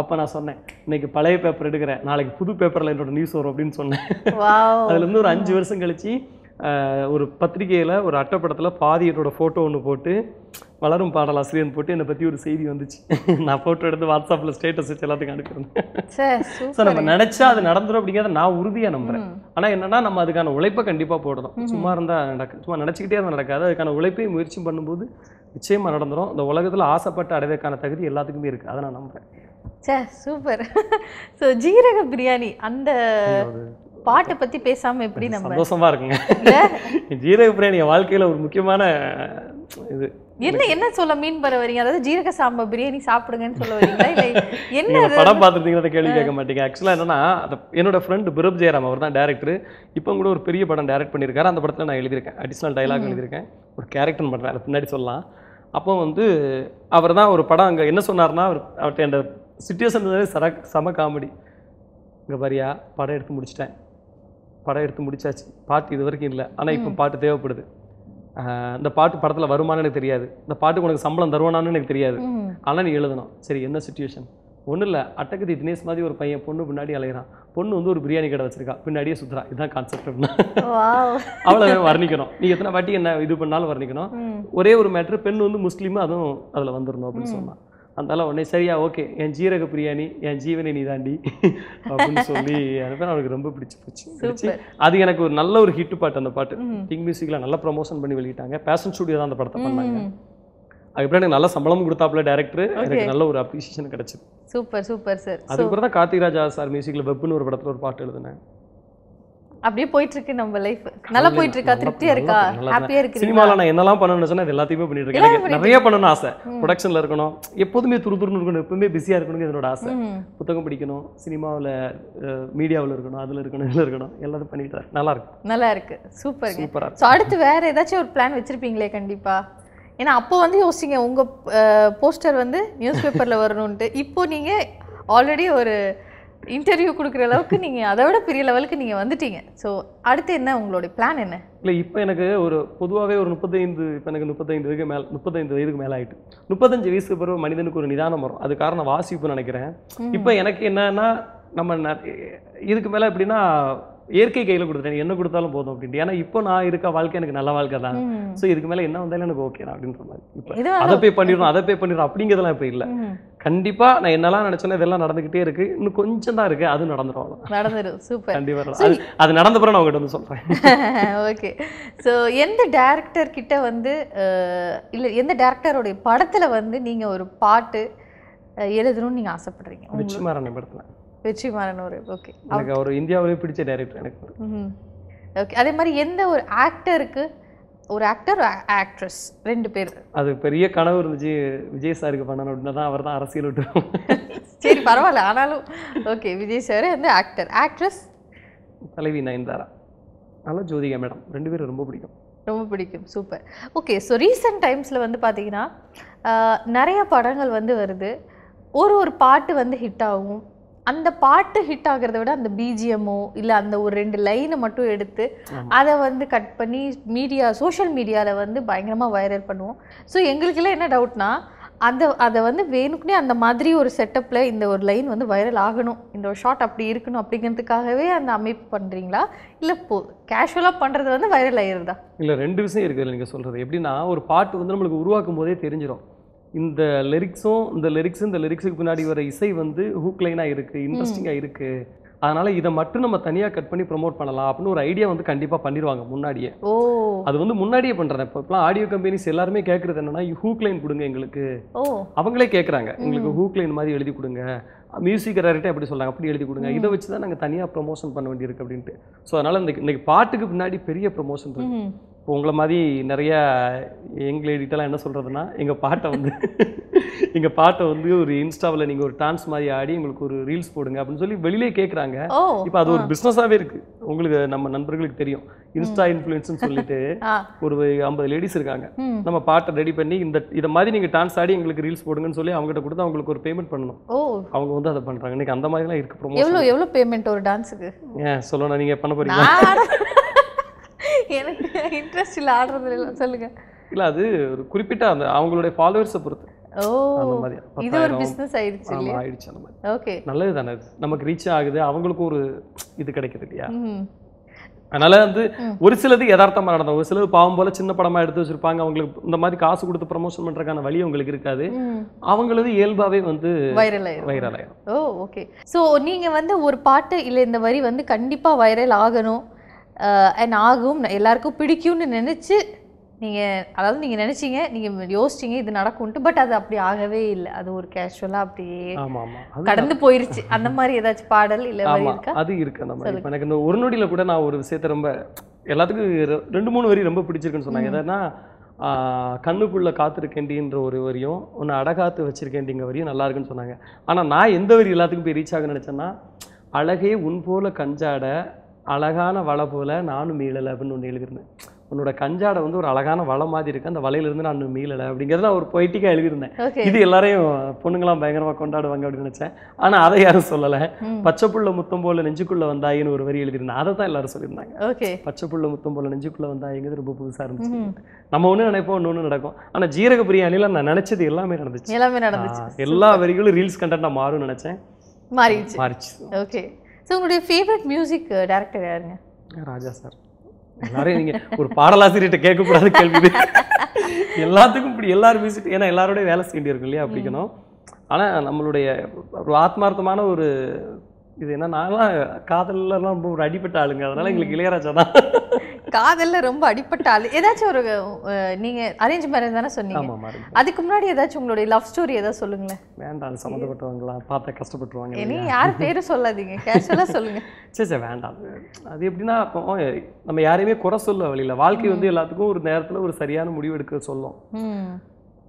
அப்போ நான் சொன்னேன் இன்னைக்கு பழைய பேப்பர் எடுக்கிறேன் நாளைக்கு புது பேப்பரில் என்னோட நியூஸ் வரும் அப்படின்னு சொன்னேன் அதுலேருந்து ஒரு அஞ்சு வருஷம் கழிச்சு ஒரு பத்திரிகையில் ஒரு அட்டைப்படத்தில் பாதி என்னோட ஃபோட்டோ ஒன்று போட்டு வளரும் பாடலாசிரியர்னு போட்டு என்னை பற்றி ஒரு செய்தி வந்துச்சு நான் ஃபோட்டோ எடுத்து வாட்ஸ்அப்பில் ஸ்டேட்டஸ் வச்சு எல்லாத்துக்கும் அனுப்புறேன் ஸோ நம்ம நினச்சா அது நடந்துடும் அப்படிங்கிறத நான் உறுதியாக நம்புகிறேன் ஆனால் என்னென்னா நம்ம அதுக்கான உழைப்பை கண்டிப்பாக போடணும் சும்மா இருந்தால் நடக்க சும்மா நினச்சிக்கிட்டே இருந்தால் நடக்காது அதுக்கான உழைப்பையும் முயற்சியும் பண்ணும்போது நிச்சயமாக நடந்துடும் இந்த உலகத்தில் ஆசைப்பட்டு அடைவதற்கான தகுதி எல்லாத்துக்குமே இருக்குது அதை நான் நம்புகிறேன் சே சூப்பர் ஸோ ஜீரக பிரியாணி அந்த பாட்டை பற்றி பேசாமல் எப்படி நம்ம சந்தோஷமாக இருக்குங்க ஜீரக பிரியாணி வாழ்க்கையில் ஒரு முக்கியமான இது என்ன என்ன சொல்ல மீன் பர வரீங்க அதாவது ஜீரக சாம்பா பிரியாணி சாப்பிடுங்கன்னு சொல்ல வரீங்களா இல்லை என்ன படம் பார்த்துருக்கீங்க கேள்வி கேட்க மாட்டீங்க ஆக்சுவலாக என்னன்னா என்னோட ஃப்ரெண்டு பிரப் ஜெயராம் அவர் தான் டேரக்டர் இப்போ கூட ஒரு பெரிய படம் டேரக்ட் பண்ணியிருக்காரு அந்த படத்தில் நான் எழுதியிருக்கேன் அடிஷ்னல் டைலாக் எழுதியிருக்கேன் ஒரு கேரக்டர் பண்ணுறேன் அதை பின்னாடி சொல்லலாம் அப்போ வந்து அவர் தான் ஒரு படம் அங்கே என்ன சொன்னார்னா அவர் அவர்கிட்ட என் சுச்சுவேஷன் சர சம காமெடி இங்கே பாரியா படம் எடுத்து முடிச்சிட்டேன் படம் எடுத்து முடிச்சாச்சு பாட்டு இது வரைக்கும் இல்லை ஆனால் இப்போ பாட்டு தேவைப்படுது இந்த பாட்டு படத்தில் வருமானு எனக்கு தெரியாது இந்த பாட்டுக்கு உனக்கு சம்பளம் தருவானான்னு எனக்கு தெரியாது ஆனால் நீ எழுதணும் சரி என்ன சுச்சுவேஷன் ஒன்றும் இல்லை அட்டகதி தினேஷ் மாதிரி ஒரு பையன் பொண்ணு பின்னாடி அலைகிறான் பொண்ணு வந்து ஒரு பிரியாணி கடை வச்சிருக்கா பின்னாடியே சுற்றுறா இதுதான் கான்செப்ட் அவ்வளோ வர்ணிக்கணும் நீ எத்தனை வாட்டி என்ன இது பண்ணாலும் வர்ணிக்கணும் ஒரே ஒரு மேட்ரு பெண் வந்து முஸ்லீமும் அதுவும் அதில் வந்துடணும் அப்படின்னு சொன்னான் அதனால உடனே சரியா ஓகே என் ஜீரக பிரியாணி என் ஜீவனை நீ தாண்டி அப்படின்னு சொல்லி அனுப்பினா அவனுக்கு ரொம்ப பிடிச்சி போச்சு அது எனக்கு ஒரு நல்ல ஒரு ஹிட் பாட்டு அந்த பாட்டு கிங் மியூசிக்கில் நல்ல ப்ரொமோஷன் பண்ணி வெளியிட்டாங்க பேஷன் ஸ்டுடியோ தான் அந்த படத்தை பண்ணாங்க அதுக்கப்புறம் எனக்கு நல்ல சம்பளம் கொடுத்தாப்புல டேரக்டர் எனக்கு நல்ல ஒரு அப்ரிசியேஷன் கிடைச்சது சூப்பர் சூப்பர் சார் அதுக்கப்புறம் தான் கார்த்திகராஜா சார் மியூசிக்கில் வெப்புன்னு ஒரு படத்தில் ஒரு பாட்டு எழுதுனேன் அப்படியே போயிட்டு இருக்கு நம்ம லைஃப் நல்லா போயிட்டு இருக்கா திருப்தியா இருக்கா ஹாப்பியா இருக்கு சினிமால நான் என்னலாம் பண்ணணும்னு சொன்னா எல்லாத்தையுமே பண்ணிட்டு இருக்கேன் நிறைய பண்ணணும் ஆசை ப்ரொடக்ஷன்ல இருக்கணும் எப்போதுமே துருதுருன்னு இருக்கணும் எப்பவுமே பிஸியா இருக்கணும் என்னோட ஆசை புத்தகம் படிக்கணும் சினிமாவில் மீடியாவில் இருக்கணும் அதுல இருக்கணும் இதுல இருக்கணும் எல்லாத்தையும் பண்ணிட்டு நல்லா இருக்கு நல்லா இருக்கு சூப்பர் சூப்பரா ஸோ அடுத்து வேற ஏதாச்சும் ஒரு பிளான் வச்சிருப்பீங்களே கண்டிப்பா ஏன்னா அப்போ வந்து யோசிங்க உங்கள் போஸ்டர் வந்து நியூஸ் பேப்பரில் வரணுன்ட்டு இப்போ நீங்கள் ஆல்ரெடி ஒரு இன்டர்வியூ கொடுக்குற அளவுக்கு நீங்கள் அதை விட பெரிய லெவலுக்கு நீங்கள் வந்துட்டீங்க ஸோ அடுத்து என்ன உங்களுடைய பிளான் என்ன இல்லை இப்போ எனக்கு ஒரு பொதுவாகவே ஒரு முப்பத்தைந்து இப்போ எனக்கு முப்பத்தைந்து வயதுக்கு மேலே முப்பத்தைந்து வயதுக்கு மேலே ஆகிட்டு முப்பத்தஞ்சு வயசுக்கு பிறகு மனிதனுக்கு ஒரு நிதானம் வரும் அது காரணம் வாசிப்பு நினைக்கிறேன் இப்போ எனக்கு என்னன்னா நம்ம இதுக்கு மேலே எப்படின்னா இயற்கை கையில் கொடுத்துட்டேன் என்ன கொடுத்தாலும் போதும் அப்படின்ட்டு ஏன்னா இப்போ நான் இருக்க வாழ்க்கை எனக்கு நல்ல வாழ்க்கை தான் ஸோ இதுக்கு மேலே என்ன வந்தாலும் எனக்கு ஓகே அப்படின்ற மாதிரி இப்போ அதை பே பண்ணிடணும் அதை பே பண்ணிடணும் அப்படிங்கிறதெல்லாம் இப்போ இல்லை கண்டிப்பாக நான் என்னெல்லாம் நினைச்சேன் இதெல்லாம் நடந்துக்கிட்டே இருக்கு இன்னும் கொஞ்சம் தான் இருக்குது அது நடந்துடும் நடந்துடும் சூப்பர் கண்டிப்பாக அது அது நடந்த பிறகு நான் உங்ககிட்ட வந்து சொல்கிறேன் ஓகே ஸோ எந்த டேரக்டர் கிட்ட வந்து இல்லை எந்த டேரக்டருடைய படத்தில் வந்து நீங்கள் ஒரு பாட்டு எழுதணும்னு நீங்கள் ஆசைப்படுறீங்க வெற்றிமாறன் படத்தில் வெற்றிமாறன் ஒரு ஓகே எனக்கு அவர் இந்தியாவிலேயே பிடிச்ச டேரக்டர் எனக்கு ஓகே அதே மாதிரி எந்த ஒரு ஆக்டருக்கு ஒரு ஆக்டர் ஆக்ட்ரஸ் ரெண்டு பேர் அது பெரிய கனவு இருந்துச்சு விஜய் சாருக்கு பண்ணணும் அப்படின்னா தான் அவர் தான் அரசியல் விட்டுருவோம் சரி பரவாயில்ல ஆனாலும் ஓகே விஜய் சார் வந்து ஆக்டர் ஆக்ட்ரஸ் தலைவி நயன்தாரா நல்லா ஜோதிகா மேடம் ரெண்டு பேரும் ரொம்ப பிடிக்கும் ரொம்ப பிடிக்கும் சூப்பர் ஓகே ஸோ ரீசெண்ட் டைம்ஸில் வந்து பார்த்தீங்கன்னா நிறைய படங்கள் வந்து வருது ஒரு ஒரு பாட்டு வந்து ஹிட் ஆகும் அந்த பாட்டு ஹிட் ஆகிறத விட அந்த பிஜிஎம்மோ இல்லை அந்த ஒரு ரெண்டு லைனை மட்டும் எடுத்து அதை வந்து கட் பண்ணி மீடியா சோஷியல் மீடியாவில் வந்து பயங்கரமாக வைரல் பண்ணுவோம் ஸோ எங்களுக்கெல்லாம் என்ன டவுட்னா அந்த அதை வந்து வேணுக்குனே அந்த மாதிரி ஒரு செட்டப்பில் இந்த ஒரு லைன் வந்து வைரல் ஆகணும் இந்த ஒரு ஷார்ட் அப்படி இருக்கணும் அப்படிங்கிறதுக்காகவே அந்த அமைப்பு பண்ணுறீங்களா இல்லை போ கேஷுவலாக பண்ணுறது வந்து வைரல் ஆகிடுதா இல்லை ரெண்டு விஷயம் இருக்குது நீங்கள் சொல்கிறது எப்படின்னா ஒரு பாட்டு வந்து நம்மளுக்கு உருவாக்கும் போதே தெரிஞ்சிடும் இந்த லிரிக்ஸும் இந்த லிரிக்ஸ் இந்த லிரிக்ஸுக்கு பின்னாடி வர இசை வந்து ஹூக்லைனாக இருக்குது இன்ட்ரெஸ்டிங்காக இருக்குது அதனால இதை மட்டும் நம்ம தனியாக கட் பண்ணி ப்ரொமோட் பண்ணலாம் அப்படின்னு ஒரு ஐடியா வந்து கண்டிப்பாக பண்ணிடுவாங்க முன்னாடியே அது வந்து முன்னாடியே பண்ணுறேன் இப்போ இப்போலாம் ஆடியோ கம்பெனிஸ் எல்லாருமே கேட்குறது என்னன்னா ஹூக் லைன் கொடுங்க எங்களுக்கு அவங்களே கேட்குறாங்க எங்களுக்கு ஹூக் லைன் மாதிரி எழுதி கொடுங்க மியூசிக் டைரக்டே அப்படி சொல்கிறாங்க அப்படி எழுதி கொடுங்க இதை வச்சு தான் நாங்கள் தனியாக ப்ரொமோஷன் பண்ண வேண்டியிருக்கு அப்படின்ட்டு ஸோ அதனால் இந்த இன்னைக்கு பாட்டுக்கு பின்னாடி பெரிய ப்ரொமோஷன் உங்களை மாதிரி நிறையா எங்களை இதெல்லாம் என்ன சொல்கிறதுனா எங்கள் பாட்டை வந்து எங்கள் பாட்டை வந்து ஒரு இன்ஸ்டாவில் நீங்கள் ஒரு டான்ஸ் மாதிரி ஆடி உங்களுக்கு ஒரு ரீல்ஸ் போடுங்க அப்படின்னு சொல்லி வெளியிலே கேட்குறாங்க இப்போ அது ஒரு பிஸ்னஸாகவே இருக்குது உங்களுக்கு நம்ம நண்பர்களுக்கு தெரியும் இன்ஸ்டா இன்ஃப்ளூயன்ஸ்னு சொல்லிட்டு ஒரு ஐம்பது லேடிஸ் இருக்காங்க நம்ம பாட்டை ரெடி பண்ணி இந்த இதை மாதிரி நீங்கள் டான்ஸ் ஆடி எங்களுக்கு ரீல்ஸ் போடுங்கன்னு சொல்லி அவங்ககிட்ட கொடுத்து அவங்களுக்கு ஒரு பேமெண்ட் பண்ணணும் அவங்க வந்து அதை பண்ணுறாங்க இன்னைக்கு அந்த மாதிரிலாம் இருக்குது எவ்வளோ எவ்வளோ பேமெண்ட் ஒரு டான்ஸுக்கு ஏன் சொல்லணும் நீங்கள் பண்ண போறீங்க எனக்கு இன்ட்ரெஸ்ட் இல்லை ஆடுறது இல்லை சொல்லுங்க இல்ல அது ஒரு குறிப்பிட்ட அந்த அவங்களுடைய ஃபாலோவர்ஸை பொறுத்து ஓ ஒரு பிசினஸ் ஆயிடுச்சு ஆயிடுச்சு நல்லது நமக்கு ரீச் ஆகுது அவங்களுக்கும் ஒரு இது கிடைக்குது இல்லையா அதனால வந்து ஒரு சிலது யதார்த்தமா நடந்தோம் ஒரு சிலது பாவம் போல சின்ன படமா எடுத்து வச்சிருப்பாங்க அவங்களுக்கு இந்த மாதிரி காசு கொடுத்து ப்ரமோஷன் பண்றதுக்கான வழி உங்களுக்கு இருக்காது அவங்களது இயல்பாவே வந்து வைரல் ஆயிரும் வைரல் ஆயிரும் ஓ ஓகே சோ நீங்க வந்து ஒரு பாட்டு இல்ல இந்த வரி வந்து கண்டிப்பா வைரல் ஆகணும் அண்ட் ஆகும் எல்லாருக்கும் பிடிக்கும்னு நினச்சி நீங்கள் அதாவது நீங்கள் நினச்சிங்க நீங்கள் யோசிச்சிங்க இது நடக்கும்ட்டு பட் அது அப்படி ஆகவே இல்லை அது ஒரு கேஷுவலாக அப்படியே கடந்து போயிருச்சு அந்த மாதிரி ஏதாச்சும் பாடல் இல்லை அது இருக்கு மாதிரி எனக்கு இந்த ஒரு நொடியில் கூட நான் ஒரு விஷயத்தை ரொம்ப எல்லாத்துக்கும் ரெண்டு மூணு வரி ரொம்ப பிடிச்சிருக்குன்னு சொன்னாங்க ஏன்னா கண்ணுக்குள்ளே காத்திருக்கேண்டின்ற ஒரு வரியும் ஒன்று அடகாத்து வச்சிருக்கேண்டிங்க வரியும் நல்லா இருக்குன்னு சொன்னாங்க ஆனால் நான் எந்த வரி எல்லாத்துக்கும் போய் ரீச் ஆக நினச்சேன்னா அழகே உன் போல கஞ்சாட அழகான வலை போல நானும் மீளலை அப்படின்னு ஒன்று எழுதியிருந்தேன் உன்னோட கஞ்சாடை வந்து ஒரு அழகான வளம் மாதிரி இருக்கு அந்த இருந்து நான் மீளலை நான் ஒரு பொய்ட்டிக்காக எழுதியிருந்தேன் இது எல்லாரையும் பொண்ணுங்களாம் பயங்கரமாக கொண்டாடுவாங்க அப்படின்னு நினச்சேன் ஆனால் அதை யாரும் சொல்லலை பச்சை புள்ள முத்தம் போல நெஞ்சுக்குள்ள வந்தாயின்னு ஒரு வரி எழுதியிருந்தேன் அதை தான் எல்லாரும் சொல்லியிருந்தாங்க பச்சை புள்ள முத்தம் போல நெஞ்சுக்குள்ள வந்தாயிங்கிறது ரொம்ப புதுசாக இருந்துச்சு நம்ம ஒன்று நினைப்போம் ஒன்று நடக்கும் ஆனால் ஜீரக பிரியாணியில் நான் நினச்சது எல்லாமே நடந்துச்சு எல்லாமே நடந்துச்சு எல்லா வரிகளும் ரீல்ஸ் கண்டென்ட்டாக மாறும் நினச்சேன் மாறிச்சு மாறிச்சு ஓகே ஸோ உங்களுடைய ஃபேவரட் மியூசிக் டேரக்டர் யாருங்க ராஜா சார் எல்லாரும் நீங்கள் ஒரு பாடலாசிரியர்கிட்ட கேட்கக்கூடாது கேள்வி எல்லாத்துக்கும் இப்படி எல்லாரும் மியூசிக் ஏன்னா எல்லாரோடய வேலை செய்ய வேண்டியிருக்கும் இல்லையா அப்படிக்கணும் ஆனால் நம்மளுடைய ஒரு ஆத்மார்த்தமான ஒரு இது என்ன நாங்களாம் காதல்லாம் ரொம்ப ஒரு அடிப்பட்ட ஆளுங்க அதனால எங்களுக்கு இளையராஜா தான் காதல்ல ரொம்ப அடிப்பட்ட ஆள் ஏதாச்சும் ஒரு நீங்க அரேஞ்ச் மேரேஜ் தானே சொன்னீங்க ஆமா அதுக்கு முன்னாடி ஏதாச்சும் உங்களுடைய லவ் ஸ்டோரி ஏதாவது சொல்லுங்களேன் வேண்டாம் சம்மந்தப்பட்டவங்களா பார்த்தா கஷ்டப்பட்டுருவாங்க நீ யார் பேரு சொல்லாதீங்க கேஷுவலா சொல்லுங்க சரி சரி வேண்டாம் அது எப்படின்னா நம்ம யாரையுமே குறை சொல்ல வழியில் வாழ்க்கை வந்து எல்லாத்துக்கும் ஒரு நேரத்துல ஒரு சரியான முடிவு எடுக்க சொல்லும்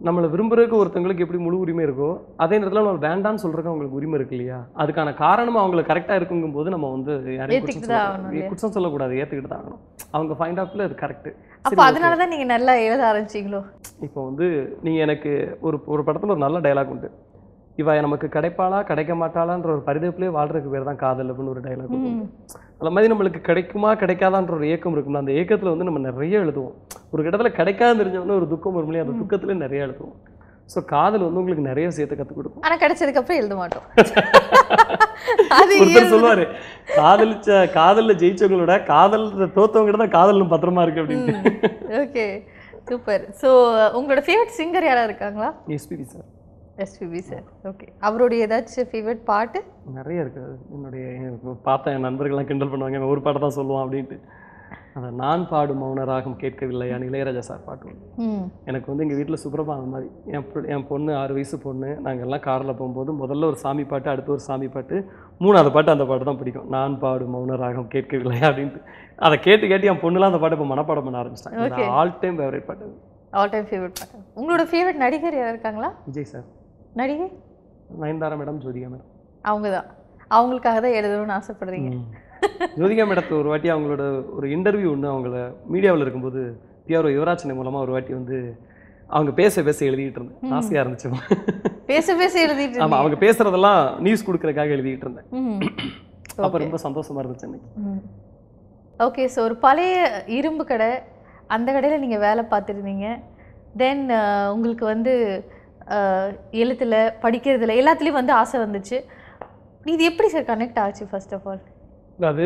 நம்மளை விரும்புறதுக்கு ஒருத்தங்களுக்கு எப்படி முழு உரிமை இருக்கோ அதே நேரத்தில் நம்ம வேண்டாம்னு சொல்றதுக்கு அவங்களுக்கு உரிமை இருக்கு இல்லையா அதுக்கான காரணம் அவங்களுக்கு கரெக்டாக இருக்குங்கும் போது நம்ம வந்து குற்றம் சொல்லக்கூடாது ஏற்றுக்கிட்டு தான் ஆகணும் அவங்க ஃபைண்ட் ஆஃப்ல அது கரெக்ட் அப்போ அதனால தான் நீங்கள் நல்லா எழுத ஆரம்பிச்சிங்களோ இப்போ வந்து நீங்கள் எனக்கு ஒரு ஒரு படத்தில் ஒரு நல்ல டைலாக் உண்டு இவ நமக்கு கிடைப்பாளா கிடைக்க மாட்டாளான்ற ஒரு பரிதப்பிலே வாழ்றதுக்கு பேர் தான் காதல் அப்படின்னு ஒரு டைலாக் அந்த மாதிரி நம்மளுக்கு கிடைக்குமா கிடைக்காதான்ற ஒரு ஏக்கம் இருக்கும்ல அந்த ஏக்கத்தில் வந்து நம்ம நிறைய எழுதுவோம் ஒரு இடத்துல கிடைக்காது தெரிஞ்சோம்னா ஒரு துக்கம் ஒரு மொழி அந்த துக்கத்துல நிறைய எழுதுவோம் ஸோ காதல் வந்து உங்களுக்கு நிறைய சேர்த்து கற்றுக் கொடுக்கும் ஆனால் கிடைச்சதுக்கு அப்புறம் எழுத மாட்டோம் ஒருத்தர் காதலிச்ச காதலில் ஜெயிச்சவங்களோட காதல் தோத்தவங்க தான் காதல் பத்திரமா இருக்கு அப்படின்னு ஓகே சூப்பர் ஸோ உங்களோட ஃபேவரட் சிங்கர் யாராக இருக்காங்களா SPB sir SPB sir okay அவருடைய ஏதாச்சும் ஃபேவரட் பாட்டு நிறைய இருக்குது என்னுடைய பார்த்தா என் நண்பர்கள்லாம் கிண்டல் பண்ணுவாங்க ஒரு பாட்டை தான் சொல்லுவான் அப்படின்ட்டு அதை நான் பாடும் மௌன ராகம் கேட்கவில்லையான்னு இளையராஜா சார் பாட்டு எனக்கு வந்து எங்கள் வீட்டில் சுப்பிரபாதம் மாதிரி என் என் பொண்ணு ஆறு வயசு பொண்ணு நாங்கள் எல்லாம் காரில் போகும்போது முதல்ல ஒரு சாமி பாட்டு அடுத்து ஒரு சாமி பாட்டு மூணாவது பாட்டு அந்த பாட்டு தான் பிடிக்கும் நான் பாடும் மௌன ராகம் கேட்கவில்லையா அப்படின்ட்டு அதை கேட்டு கேட்டு என் பொண்ணுலாம் அந்த பாட்டு இப்போ மனப்பாடம் பண்ண ஆரம்பிச்சிட்டாங்க ஆல் டைம் ஃபேவரட் பாட்டு ஆல் டைம் ஃபேவரட் பாட்டு உங்களோட ஃபேவரட் நடிகர் யார் இருக்காங்களா விஜய் சார் நடிகை நயன்தாரா மேடம் ஜோதிகா மேடம் அவங்க தான் அவங்களுக்காக தான் எழுதணும்னு ஆசைப்படுறீங்க ஜோதிகா மேடத்தை ஒரு வாட்டி அவங்களோட ஒரு இன்டர்வியூ ஒன்று அவங்கள மீடியாவில் இருக்கும்போது பிஆர்ஓ யுவராஜனை மூலமாக ஒரு வாட்டி வந்து அவங்க பேச பேச எழுதிட்டு இருந்தேன் ஆசையாக இருந்துச்சு பேச பேச எழுதிட்டு ஆமாம் அவங்க பேசுறதெல்லாம் நியூஸ் கொடுக்குறதுக்காக எழுதிட்டு இருந்தேன் அப்போ ரொம்ப சந்தோஷமாக இருந்துச்சு அன்னைக்கு ஓகே ஸோ ஒரு பழைய இரும்பு கடை அந்த கடையில் நீங்கள் வேலை பார்த்துருந்தீங்க தென் உங்களுக்கு வந்து எழுத்தில் படிக்கிறதுல எல்லாத்துலேயும் வந்து ஆசை வந்துச்சு இது எப்படி சார் கனெக்ட் ஆச்சு ஃபர்ஸ்ட் ஆஃப் ஆல் அது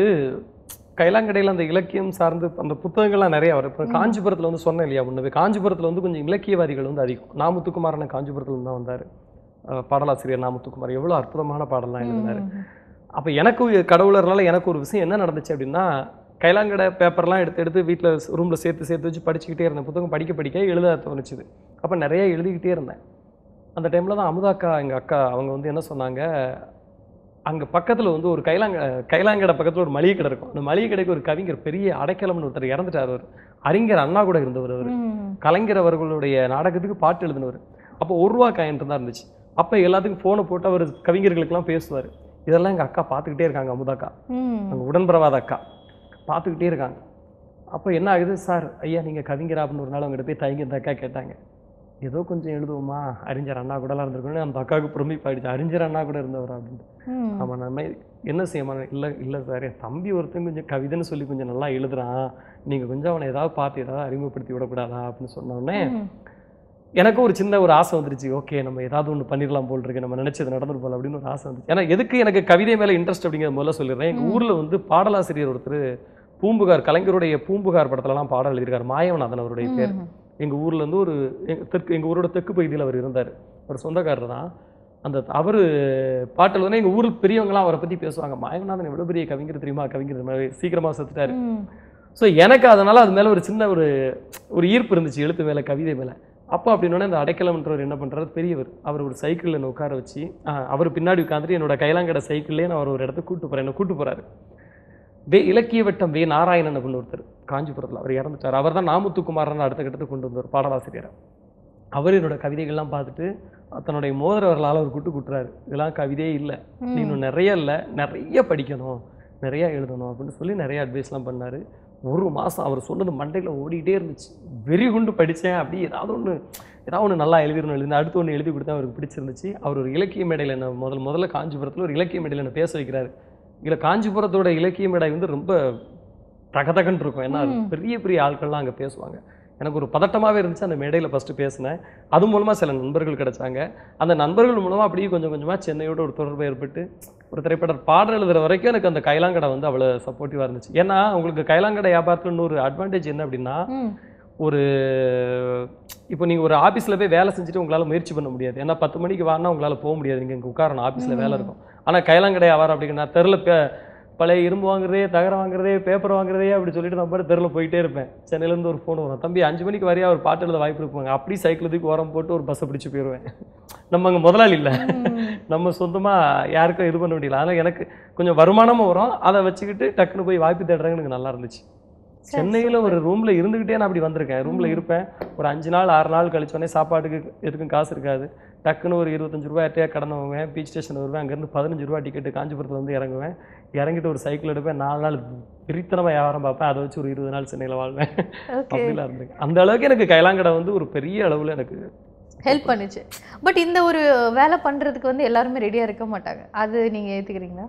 கைலாங்கடையில் அந்த இலக்கியம் சார்ந்து அந்த புத்தகங்கள்லாம் நிறையா வரும் இப்போ காஞ்சிபுரத்தில் வந்து சொன்னேன் இல்லையா ஒன்று காஞ்சிபுரத்தில் வந்து கொஞ்சம் இலக்கியவாதிகள் வந்து அதிகம் நாமுத்துக்குமாரான காஞ்சிபுரத்தில் தான் வந்தார் பாடலாசிரியர் நாமுத்துக்குமார் எவ்வளோ அற்புதமான பாடலாம் எழுதினார் அப்போ எனக்கு கடவுளர்னால எனக்கு ஒரு விஷயம் என்ன நடந்துச்சு அப்படின்னா கைலாங்கடை பேப்பர்லாம் எடுத்து எடுத்து வீட்டில் ரூமில் சேர்த்து சேர்த்து வச்சு படிச்சுக்கிட்டே இருந்தேன் புத்தகம் படிக்க படிக்க எழுத தோணுச்சுது அப்போ நிறையா எழுதிக்கிட்டே இருந்தேன் அந்த டைமில் தான் அமுதாக்கா எங்கள் அக்கா அவங்க வந்து என்ன சொன்னாங்க அங்கே பக்கத்தில் வந்து ஒரு கைலாங்க கைலாங்கடை பக்கத்தில் ஒரு மளிகை கடை இருக்கும் அந்த மளிகை கடைக்கு ஒரு கவிஞர் பெரிய அடைக்கலம்னு ஒருத்தர் இறந்துட்டார் அவர் அறிஞர் அண்ணா கூட இருந்தவர் அவர் கலைஞர் அவர்களுடைய நாடகத்துக்கு பாட்டு எழுதினவர் அப்போ ஒரு ரூபா காயின்ட்டு தான் இருந்துச்சு அப்போ எல்லாத்துக்கும் ஃபோனை போட்டு அவர் கவிஞர்களுக்கெல்லாம் பேசுவார் இதெல்லாம் எங்கள் அக்கா பார்த்துக்கிட்டே இருக்காங்க அமுதாக்கா அங்கே உடன்பரவாத அக்கா பார்த்துக்கிட்டே இருக்காங்க அப்போ என்ன ஆகுது சார் ஐயா நீங்கள் கவிஞரா அப்படின்னு ஒரு நாள் அவங்ககிட்ட போய் அக்கா கேட்டாங்க ஏதோ கொஞ்சம் எழுதுவோமா அறிஞர் அண்ணா கூடலாம் இருந்திருக்கணும் அந்த அக்காவுக்கு பிரமிப்பாயிடுச்சு அறிஞர் அண்ணா கூட இருந்தவர் அப்படின்ட்டு ஆமாம் நம்ம என்ன செய்யமா இல்லை இல்லை சார் என் தம்பி ஒருத்தன் கொஞ்சம் கவிதைன்னு சொல்லி கொஞ்சம் நல்லா எழுதுறான் நீங்கள் கொஞ்சம் அவனை ஏதாவது பார்த்து ஏதாவது அறிமுகப்படுத்தி விடக்கூடாதா அப்படின்னு சொன்னோடனே எனக்கும் ஒரு சின்ன ஒரு ஆசை வந்துருச்சு ஓகே நம்ம ஏதாவது ஒன்று பண்ணிடலாம் போல் இருக்கு நம்ம நினச்சது நடந்துட்டு போகல அப்படின்னு ஒரு ஆசை வந்துச்சு ஏன்னா எதுக்கு எனக்கு கவிதை மேலே இன்ட்ரெஸ்ட் அப்படிங்கிறது முதல்ல சொல்லிடுறேன் எங்கள் ஊரில் வந்து பாடலாசிரியர் ஒருத்தர் பூம்புகார் கலைஞருடைய பூம்புகார் படத்துலலாம் பாடல் எழுதியிருக்காரு அதன் அவருடைய பேர் எங்கள் ஊர்லேருந்து ஒரு தெற்கு எங்கள் ஊரோட தெற்கு பகுதியில் அவர் இருந்தார் அவர் சொந்தக்காரர் தான் அந்த அவர் பாட்டில் வந்து எங்கள் ஊரில் பெரியவங்களாம் அவரை பற்றி பேசுவாங்க மாயங்கநாதன் எவ்வளோ பெரிய கவிஞர் தெரியுமா கவிஞர் மாதிரி சீக்கிரமாக செத்துட்டார் ஸோ எனக்கு அதனால் அது மேலே ஒரு சின்ன ஒரு ஒரு ஈர்ப்பு இருந்துச்சு எழுத்து மேலே கவிதை மேலே அப்போ அப்படின்னா அந்த அடைக்கலம்ன்றவர் என்ன பண்ணுறாரு பெரியவர் அவர் ஒரு சைக்கிளில் உட்கார வச்சு அவர் பின்னாடி உட்காந்துட்டு என்னோட கைலாங்கடை சைக்கிள்லேயே நான் அவர் ஒரு இடத்துக்கு கூப்பிட்டு போகிறேன் என்னை கூப்பிட்டு போகிறாரு வே இலக்கிய வட்டம் வே நாராயணன் அப்படின்னு ஒருத்தர் காஞ்சிபுரத்தில் அவர் இறந்துட்டார் அவர் தான் நாமுத்துக்குமாரன் அடுத்த கட்டத்தை கொண்டு வந்தார் பாடலாசிரியர் அவர் என்னோட கவிதைகள்லாம் பார்த்துட்டு தன்னுடைய மோதிரவர்களால் அவர் குட்டு குட்டுறாரு இதெல்லாம் கவிதையே இல்லை இன்னும் நிறைய இல்லை நிறைய படிக்கணும் நிறையா எழுதணும் அப்படின்னு சொல்லி நிறைய அட்வைஸ்லாம் பண்ணார் ஒரு மாதம் அவர் சொன்னது மண்டையில் ஓடிக்கிட்டே இருந்துச்சு வெறி கொண்டு படித்தேன் அப்படி ஏதாவது ஒன்று ஏதாவது ஒன்று நல்லா எழுதிடணும் எழுதி அடுத்து ஒன்று எழுதி கொடுத்தேன் அவருக்கு பிடிச்சிருந்துச்சு அவர் ஒரு இலக்கிய மேடையில் என்ன முதல் முதல்ல காஞ்சிபுரத்தில் ஒரு இலக்கிய மேடையில் என்ன பேச வைக்கிறாரு இல்லை காஞ்சிபுரத்தோட இலக்கிய மேடை வந்து ரொம்ப தகதகன் இருக்கும் ஏன்னா பெரிய பெரிய ஆட்கள்லாம் அங்கே பேசுவாங்க எனக்கு ஒரு பதட்டமாகவே இருந்துச்சு அந்த மேடையில் ஃபஸ்ட்டு பேசினேன் அது மூலமாக சில நண்பர்கள் கிடைச்சாங்க அந்த நண்பர்கள் மூலமாக அப்படியே கொஞ்சம் கொஞ்சமாக சென்னையோட ஒரு தொடர்பு ஏற்பட்டு ஒரு திரைப்பட பாடல் எழுதுகிற வரைக்கும் எனக்கு அந்த கைலாங்கடை வந்து அவ்வளோ சப்போர்ட்டிவாக இருந்துச்சு ஏன்னா உங்களுக்கு கைலாங்கடை வியாபாரத்தில் இன்னொரு அட்வான்டேஜ் என்ன அப்படின்னா ஒரு இப்போ நீங்கள் ஒரு ஆஃபீஸில் போய் வேலை செஞ்சுட்டு உங்களால் முயற்சி பண்ண முடியாது ஏன்னா பத்து மணிக்கு வானா உங்களால் போக முடியாது நீங்கள் இங்கே உட்காரணும் ஆஃபீஸில் வேலை இருக்கும் ஆனால் கையெல்லாம் வியாபாரம் அப்படின்னா தெருவில் பே பழைய இரும்பு வாங்குறதே தகரம் வாங்குறதே பேப்பர் வாங்குறதே அப்படி சொல்லிட்டு நான் பாட்டு தெருவில் போயிட்டே இருப்பேன் சென்னையிலேருந்து ஒரு ஃபோன் வரும் தம்பி அஞ்சு மணிக்கு வரையா ஒரு பாட்டு எழுத வாய்ப்பு இருப்பாங்க அப்படி சைக்கிளுக்கு உரம் போட்டு ஒரு பஸ்ஸை பிடிச்சி போயிடுவேன் நம்ம அங்கே முதலாளி இல்லை நம்ம சொந்தமாக யாருக்கும் இது பண்ண முடியல ஆனால் எனக்கு கொஞ்சம் வருமானமும் வரும் அதை வச்சுக்கிட்டு டக்குன்னு போய் வாய்ப்பு தேடுறாங்க எனக்கு நல்லா இருந்துச்சு சென்னையில் ஒரு ரூமில் இருந்துக்கிட்டே நான் அப்படி வந்திருக்கேன் ரூமில் இருப்பேன் ஒரு அஞ்சு நாள் ஆறு நாள் கழிச்சோடனே சாப்பாட்டுக்கு எதுக்கும் காசு இருக்காது டக்குன்னு ஒரு இருபத்தஞ்சு ரூபா எட்டையாக கடன் வாங்குவேன் பீச் ஸ்டேஷன் வருவேன் அங்கேருந்து பதினஞ்சு ரூபா டிக்கெட்டு காஞ்சிபுரத்தில் வந்து இறங்குவேன் இறங்கிட்டு ஒரு சைக்கிள் எடுப்பேன் நாலு நாள் பிரித்தனமாக வியாபாரம் பார்ப்பேன் அதை வச்சு ஒரு இருபது நாள் சென்னையில் வாழ்வேன் அப்படிலாம் இருந்தேன் அந்த அளவுக்கு எனக்கு கைலாங்கடை வந்து ஒரு பெரிய அளவில் எனக்கு ஹெல்ப் பண்ணுச்சு பட் இந்த ஒரு வேலை பண்ணுறதுக்கு வந்து எல்லாருமே ரெடியாக இருக்க மாட்டாங்க அது நீங்கள் ஏற்றுக்கிறீங்களா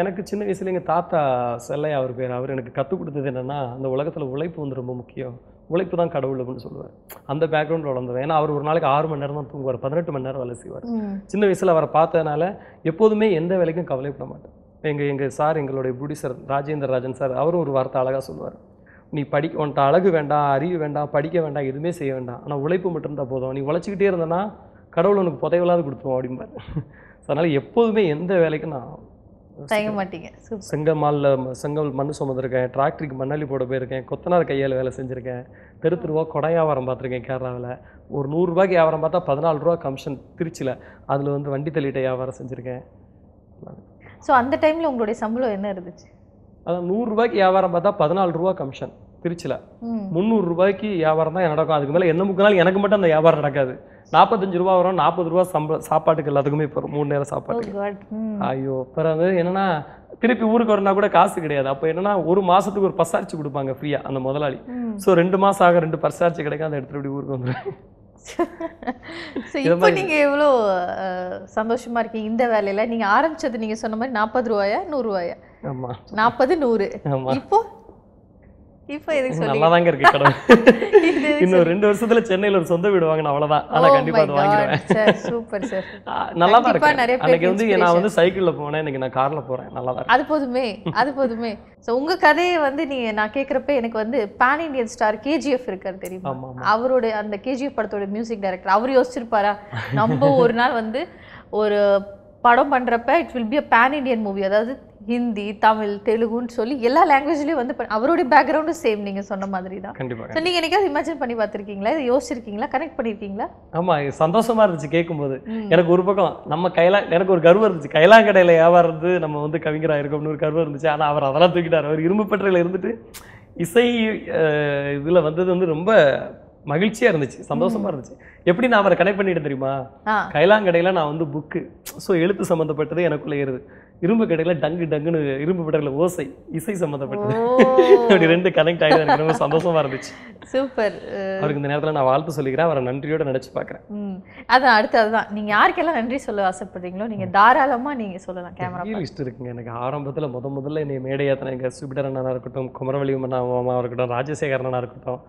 எனக்கு சின்ன வயசுல எங்கள் தாத்தா செல்லை அவர் பேர் அவர் எனக்கு கற்றுக் கொடுத்தது என்னென்னா அந்த உலகத்தில் உழைப்பு வந்து ரொம்ப முக்கியம் உழைப்பு தான் கடவுள் அப்படின்னு சொல்லுவார் அந்த பேக்ரவுண்டில் வளர்ந்தவன் ஏன்னா அவர் ஒரு நாளைக்கு ஆறு மணி நேரம் தான் தூங்குவார் பதினெட்டு மணி நேரம் வேலை செய்வார் சின்ன வயசில் அவரை பார்த்ததுனால எப்போதுமே எந்த வேலைக்கும் கவலைப்பட மாட்டேன் எங்கள் எங்கள் சார் எங்களுடைய ப்ரொடியூசர் ராஜேந்திர ராஜன் சார் அவரும் ஒரு வார்த்தை அழகாக சொல்லுவார் நீ படி உன்ட்ட அழகு வேண்டாம் அறிவு வேண்டாம் படிக்க வேண்டாம் எதுவுமே செய்ய வேண்டாம் ஆனால் உழைப்பு மட்டும் இருந்தால் போதும் நீ உழைச்சிக்கிட்டே இருந்தனா கடவுள் உனக்கு புதைவலாது கொடுத்துருவோம் ஸோ அதனால் எப்போதுமே எந்த வேலைக்கும் நான் செய்ய மாட்டீங்க செங்கமாலில் செங்கல் மண் சுமந்துருக்கேன் டிராக்டருக்கு மண்ணலி போட போயிருக்கேன் கொத்தனார் கையால் வேலை செஞ்சுருக்கேன் தெரு தெருவா கொடை வியாபாரம் பார்த்துருக்கேன் கேரளாவில் ஒரு நூறுரூவாய்க்கு வியாபாரம் பார்த்தா பதினாலு ரூபா கமிஷன் திருச்சியில் அதில் வந்து வண்டி தள்ளிட்ட வியாபாரம் செஞ்சுருக்கேன் ஸோ அந்த டைமில் உங்களுடைய சம்பளம் என்ன இருந்துச்சு அதான் நூறு ரூபாய்க்கு வியாபாரம் பார்த்தா பதினாலு ரூபா கமிஷன் திருச்சியில் முந்நூறு ரூபாய்க்கு வியாபாரம் தான் நடக்கும் அதுக்கு மேலே என்ன முக்கினாலும் எனக்கு மட்டும் அந்த வியாபாரம் நடக்காது நாற்பத்தஞ்சு ரூபா வரும் நாற்பது ரூபா சம்ப சாப்பாட்டுக்கு எல்லாத்துக்குமே போகிறோம் மூணு நேரம் சாப்பாடு oh ஐயோ பிறகு என்னன்னா திருப்பி ஊருக்கு வரனா கூட காசு கிடையாது அப்போ என்னன்னா ஒரு மாசத்துக்கு ஒரு பர்சார்ச்சி கொடுப்பாங்க ஃப்ரீயா அந்த முதலாளி ஸோ ரெண்டு மாசம் ஆக ரெண்டு பர்சார்ச்சி கிடைக்கும் அந்த எடுத்துட்டு ஊருக்கு வந்துடுவேன் நீங்க எவ்வளோ இருக்கீங்க இந்த வேலையில நீங்க ஆரம்பிச்சது நீங்க சொன்ன மாதிரி நாற்பது ரூபாயா ரூபாயா ஆமாம் நாற்பது நூறு இப்போ இப்போ இது நல்லா தாங்க இருக்கு கடன் இன்னும் ரெண்டு வருஷத்துல சென்னையில ஒரு சொந்த வீடு வாங்கின அவ்வளவுதான் ஆனா oh கண்டிப்பா அதை வாங்கிடுவேன் சூப்பர் சார் நல்லா தான் இருக்கு அன்னைக்கு வந்து நான் வந்து சைக்கிள்ல போனேன் இன்னைக்கு நான் கார்ல போறேன் நல்லா அது போதுமே அது போதுமே சோ உங்க கதையை வந்து நீங்க நான் கேக்குறப்ப எனக்கு வந்து பேன் இந்தியன் ஸ்டார் கேஜிஎஃப் இருக்காரு தெரியுமா அவரோட அந்த கேஜிஎஃப் படத்தோட மியூசிக் டைரக்டர் அவர் யோசிச்சிருப்பாரா நம்ம ஒரு நாள் வந்து ஒரு படம் பண்றப்ப it will be a pan Indian movie அதாவது ஹிந்தி தமிழ் தெலுங்குன்னு சொல்லி எல்லா லாங்குவேஜ்லேயும் வந்து அவருடைய பேக்ரவுண்டும் சேம் நீங்கள் சொன்ன மாதிரி தான் கண்டிப்பாக ஸோ நீங்கள் என்னைக்காவது இமேஜின் பண்ணி பார்த்துருக்கீங்களா இது யோசிச்சிருக்கீங்களா கனெக்ட் பண்ணியிருக்கீங்களா ஆமாம் சந்தோஷமாக இருந்துச்சு கேட்கும்போது எனக்கு ஒரு பக்கம் நம்ம கைலா எனக்கு ஒரு கர்வம் இருந்துச்சு கைலா கடையில் வியாபாரத்து நம்ம வந்து கவிஞராக இருக்கோம்னு ஒரு கர்வம் இருந்துச்சு ஆனால் அவர் அதெல்லாம் தூக்கிட்டார் அவர் இரும்பு பெற்றையில் இருந்துட்டு இசை இதில் வந்தது வந்து ரொம்ப மகிழ்ச்சியாக இருந்துச்சு சந்தோஷமாக இருந்துச்சு எப்படி நான் அவரை கனெக்ட் பண்ணிட்டு தெரியுமா கைலாங்கடையில் நான் வந்து புக்கு ஸோ எழுத்து சம்மந்தப்பட்டது எனக்குள்ளே ஏறுது இரும்பு கடையில டங்கு டங்குன்னு இரும்பு படகுல ஓசை இசை சம்மந்தப்பட்டது அப்படி ரெண்டு கனெக்ட் ஆகிட்டு எனக்கு ரொம்ப சந்தோஷமா இருந்துச்சு சூப்பர் அவருக்கு இந்த நேரத்தில் நான் வாழ்த்து சொல்லிக்கிறேன் அவரை நன்றியோட நினைச்சு பாக்குறேன் அதான் அடுத்து அதுதான் நீங்க யாருக்கெல்லாம் நன்றி சொல்ல ஆசைப்படுறீங்களோ நீங்க தாராளமா நீங்க சொல்லலாம் கேமரா லிஸ்ட் இருக்குங்க எனக்கு ஆரம்பத்தில் முத முதல்ல என்னை மேடையாத்தின எங்க சுபிடர் அண்ணனா இருக்கட்டும் குமரவழி அண்ணாவாக இருக்கட்டும் ராஜசேகர் இருக்கட்டும்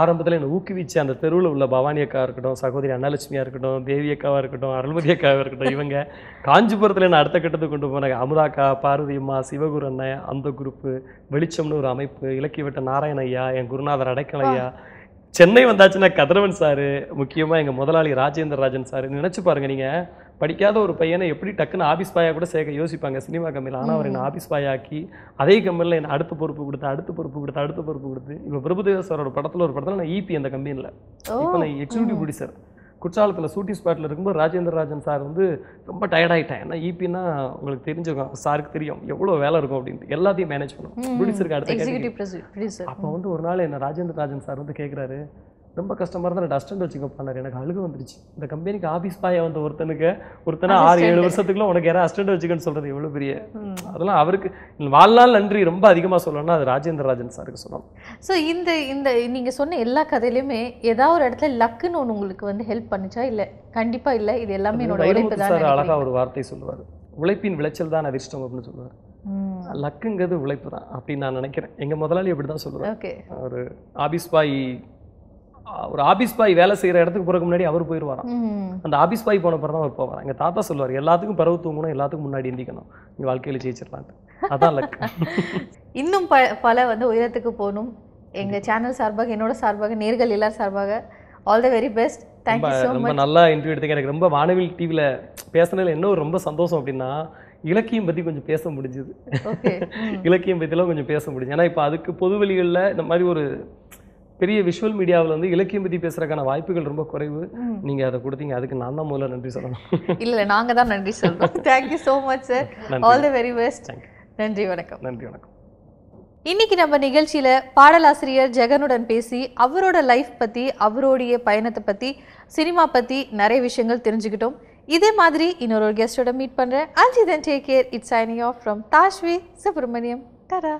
ஆரம்பத்தில் என்னை ஊக்குவிச்சு அந்த தெருவில் உள்ள பவானி அக்காவாக இருக்கட்டும் சகோதரி அன்னலட்சுமியாக இருக்கட்டும் தேவி அக்காவாக இருக்கட்டும் அருள்மதி அக்காவாக இருக்கட்டும் இவங்க காஞ்சிபுரத்தில் என்னை அடுத்த கட்டத்துக்கு கொண்டு போனாங்க அமுதாக்கா பார்வதி அம்மா சிவகுரு அண்ணன் அந்த குரூப்பு வெளிச்சம்னு ஒரு அமைப்பு இலக்கியவட்ட நாராயண ஐயா என் குருநாதர் அடைக்கலையா சென்னை வந்தாச்சுன்னா கதிரவன் சாரு முக்கியமாக எங்கள் முதலாளி ராஜேந்திர ராஜன் சார் நினச்சி பாருங்கள் நீங்கள் படிக்காத ஒரு பையனை எப்படி டக்குன்னு ஆஃபீஸ் பாயாக கூட சேர்க்க யோசிப்பாங்க சினிமா கம்பெனியில் ஆனால் அவர் என்ன ஆஃபீஸ் பாயாக்கி அதே கம்பெனியில் என்ன அடுத்த பொறுப்பு கொடுத்து அடுத்த பொறுப்பு கொடுத்து அடுத்த பொறுப்பு கொடுத்து இப்போ பிரபுதேவஸ்வரோட படத்தில் ஒரு படத்தில் நான் ஈபி e அந்த கம்பெனியில் இப்போ நான் எக்ஸிகூட்டிவ் ப்ரொடியூசர் குற்றாலத்தில் சூட்டிங் ஸ்பாட்டில் இருக்கும்போது ராஜேந்திரராஜன் சார் வந்து ரொம்ப டயர்டாயிட்டேன் ஏன்னா e ஈபின்னா உங்களுக்கு தெரிஞ்சவங்க சாருக்கு தெரியும் எவ்வளோ வேலை இருக்கும் அப்படின்ட்டு எல்லாத்தையும் மேனேஜ் பண்ணும் ப்ரொடியூசருக்கு அடுத்த அப்போ வந்து ஒரு நாள் என்ன ராஜேந்திரராஜன் சார் வந்து கேட்குறாரு ரொம்ப கஷ்டமாக இருந்தால் நான் அஸ்டண்ட் வச்சுக்க பண்ணார் எனக்கு அழுகு வந்துருச்சு இந்த கம்பெனிக்கு ஆஃபீஸ் பாய வந்த ஒருத்தனுக்கு ஒருத்தனை ஆறு ஏழு வருஷத்துக்குள்ள உனக்கு யாரும் அஸ்டண்ட் வச்சுக்கன்னு சொல்கிறது எவ்வளோ பெரிய அதெல்லாம் அவருக்கு வாழ்நாள் நன்றி ரொம்ப அதிகமாக சொல்லணும்னா அது ராஜேந்திரராஜன் சாருக்கு சொல்லணும் ஸோ இந்த இந்த நீங்கள் சொன்ன எல்லா கதையிலையுமே ஏதாவது ஒரு இடத்துல லக்குன்னு ஒன்று உங்களுக்கு வந்து ஹெல்ப் பண்ணிச்சா இல்லை கண்டிப்பாக இல்லை இது எல்லாமே என்னோட உழைப்பு அழகாக ஒரு வார்த்தை சொல்லுவார் உழைப்பின் விளைச்சல் தான் அதிர்ஷ்டம் அப்படின்னு சொல்லுவார் லக்குங்கிறது உழைப்பு தான் அப்படின்னு நான் நினைக்கிறேன் எங்கள் முதலாளி அப்படி தான் சொல்லுவேன் ஒரு ஆபிஸ் பாய் ஒரு ஆபீஸ் பாய் வேலை செய்கிற இடத்துக்கு போகிறதுக்கு முன்னாடி அவர் போயிடுவாராம் அந்த ஆபீஸ் பாய் போன பிறகு தான் அவர் போவார் எங்கள் தாத்தா சொல்லுவார் எல்லாத்துக்கும் பிறகு தூங்கணும் எல்லாத்துக்கும் முன்னாடி எந்திக்கணும் நீங்கள் வாழ்க்கையில் ஜெயிச்சிடலாம் அதான் லக் இன்னும் ப பல வந்து உயரத்துக்கு போகணும் எங்கள் சேனல் சார்பாக என்னோட சார்பாக நேர்கள் எல்லார் சார்பாக all the very best thank you ரொம்ப நல்லா இன்டர்வியூ எடுத்துக்க எனக்கு ரொம்ப வானவில் டிவியில் பேசுனதில் ஒரு ரொம்ப சந்தோஷம் அப்படின்னா இலக்கியம் பற்றி கொஞ்சம் பேச முடிஞ்சுது இலக்கியம் பற்றிலாம் கொஞ்சம் பேச முடிஞ்சு ஏன்னா இப்போ அதுக்கு பொது இந்த மாதிரி ஒரு பெரிய விஷுவல் மீடியாவில் வந்து இலக்கியம் பற்றி பேசுறதுக்கான வாய்ப்புகள் ரொம்ப குறைவு நீங்கள் அதை கொடுத்தீங்க அதுக்கு நான் தான் முதல்ல நன்றி சொல்லணும் இல்லை நாங்கள் தான் நன்றி சொல்லணும் thank you so much sir all the very best நன்றி வணக்கம் நன்றி வணக்கம் இன்னைக்கு நம்ம நிகழ்ச்சியில் பாடலாசிரியர் ஜெகனுடன் பேசி அவரோட லைஃப் பற்றி அவருடைய பயணத்தை பற்றி சினிமா பற்றி நிறைய விஷயங்கள் தெரிஞ்சுக்கிட்டோம் இதே மாதிரி இன்னொரு கெஸ்டோட மீட் பண்ணுறேன் அஞ்சு தன் take care it's signing off from Dhashvi Subramaniam தரா